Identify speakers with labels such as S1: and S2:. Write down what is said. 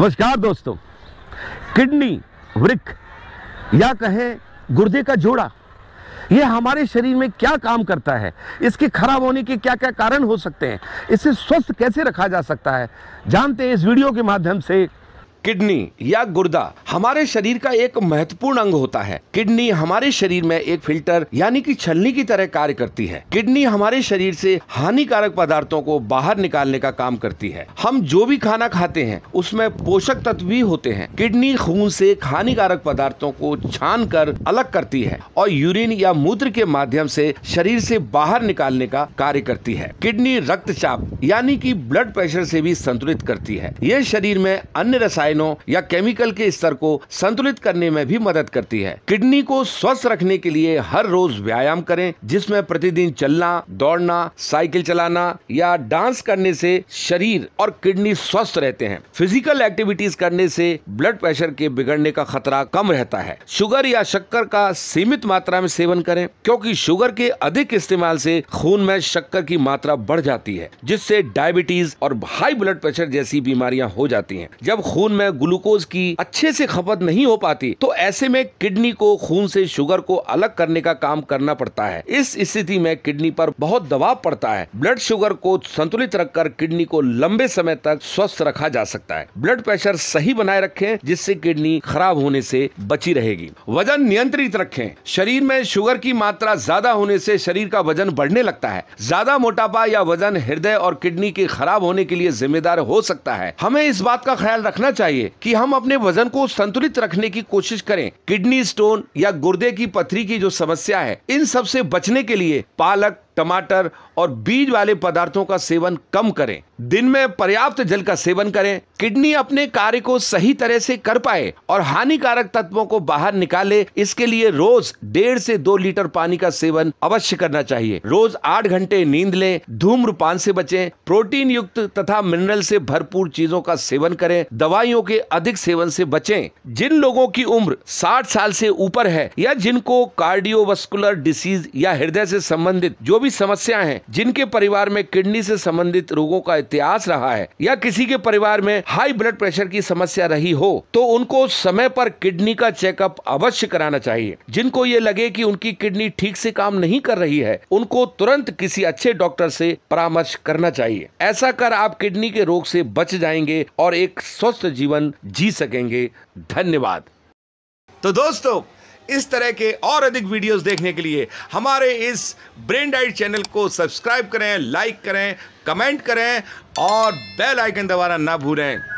S1: नमस्कार दोस्तों किडनी वृक्ष या कहें गुर्दे का जोड़ा यह हमारे शरीर में क्या काम करता है इसके खराब होने के क्या क्या कारण हो सकते हैं इसे स्वस्थ कैसे रखा जा सकता है जानते हैं इस वीडियो के माध्यम से किडनी या गुर्दा हमारे शरीर का एक महत्वपूर्ण अंग होता है किडनी हमारे शरीर में एक फिल्टर यानी कि छलनी की तरह कार्य करती है किडनी हमारे शरीर से हानिकारक पदार्थों को बाहर निकालने का काम करती है हम जो भी खाना खाते हैं उसमें पोषक तत्व भी होते हैं किडनी खून से हानिकारक पदार्थों को छान कर अलग करती है और यूरिन या मूत्र के माध्यम से शरीर से बाहर निकालने का कार्य करती है किडनी रक्तचाप यानी कि ब्लड प्रेशर से भी संतुलित करती है यह शरीर में अन्य रसायन रसायनों या केमिकल के स्तर को संतुलित करने में भी मदद करती है किडनी को स्वस्थ रखने के लिए हर रोज व्यायाम करें जिसमें प्रतिदिन चलना दौड़ना साइकिल चलाना या डांस करने से शरीर और किडनी स्वस्थ रहते हैं फिजिकल एक्टिविटीज करने से ब्लड प्रेशर के बिगड़ने का खतरा कम रहता है शुगर या शक्कर का सीमित मात्रा में सेवन करें क्योंकि शुगर के अधिक इस्तेमाल से खून में शक्कर की मात्रा बढ़ जाती है जिससे डायबिटीज और हाई ब्लड प्रेशर जैसी बीमारियां हो जाती हैं जब खून में ग्लूकोज की अच्छे से खपत नहीं हो पाती तो ऐसे में किडनी को खून से शुगर को अलग करने का काम करना पड़ता है इस स्थिति में किडनी पर बहुत दबाव पड़ता है ब्लड शुगर को संतुलित रखकर किडनी को लंबे समय तक स्वस्थ रखा जा सकता है ब्लड प्रेशर सही बनाए रखें जिससे किडनी खराब होने से बची रहेगी वजन नियंत्रित रखें शरीर में शुगर की मात्रा ज्यादा होने से शरीर का वजन बढ़ने लगता है ज्यादा मोटापा या वजन हृदय और किडनी के खराब होने के लिए जिम्मेदार हो सकता है हमें इस बात का ख्याल रखना चाहिए चाहिए कि हम अपने वजन को संतुलित रखने की कोशिश करें किडनी स्टोन या गुर्दे की पथरी की जो समस्या है इन सब से बचने के लिए पालक टमाटर और बीज वाले पदार्थों का सेवन कम करें दिन में पर्याप्त जल का सेवन करें किडनी अपने कार्य को सही तरह से कर पाए और हानिकारक तत्वों को बाहर निकाले इसके लिए रोज डेढ़ से दो लीटर पानी का सेवन अवश्य करना चाहिए रोज आठ घंटे नींद लें धूम्रपान से बचें प्रोटीन युक्त तथा मिनरल से भरपूर चीजों का सेवन करें दवाइयों के अधिक सेवन से बचें जिन लोगों की उम्र साठ साल से ऊपर है या जिनको कार्डियोवस्कुलर डिसीज या हृदय से संबंधित जो भी भी समस्या है जिनके परिवार में किडनी से संबंधित रोगों का इतिहास रहा है या किसी के परिवार में हाई ब्लड प्रेशर की समस्या रही हो तो उनको समय पर किडनी का चेकअप अवश्य कराना चाहिए जिनको ये लगे कि उनकी किडनी ठीक से काम नहीं कर रही है उनको तुरंत किसी अच्छे डॉक्टर से परामर्श करना चाहिए ऐसा कर आप किडनी के रोग से बच जाएंगे और एक स्वस्थ जीवन जी सकेंगे धन्यवाद तो दोस्तों इस तरह के और अधिक वीडियोस देखने के लिए हमारे इस ब्रेन डाइट चैनल को सब्सक्राइब करें लाइक करें कमेंट करें और बेल आइकन दबाना ना भूलें